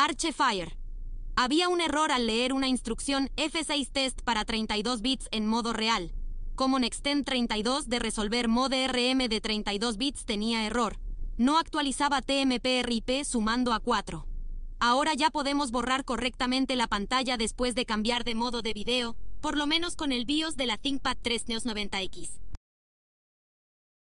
Archefire. Había un error al leer una instrucción F6 test para 32 bits en modo real. Common Extend 32 de resolver mode RM de 32 bits tenía error. No actualizaba TMPRIP sumando a 4. Ahora ya podemos borrar correctamente la pantalla después de cambiar de modo de video, por lo menos con el BIOS de la ThinkPad 3 Neos 90X.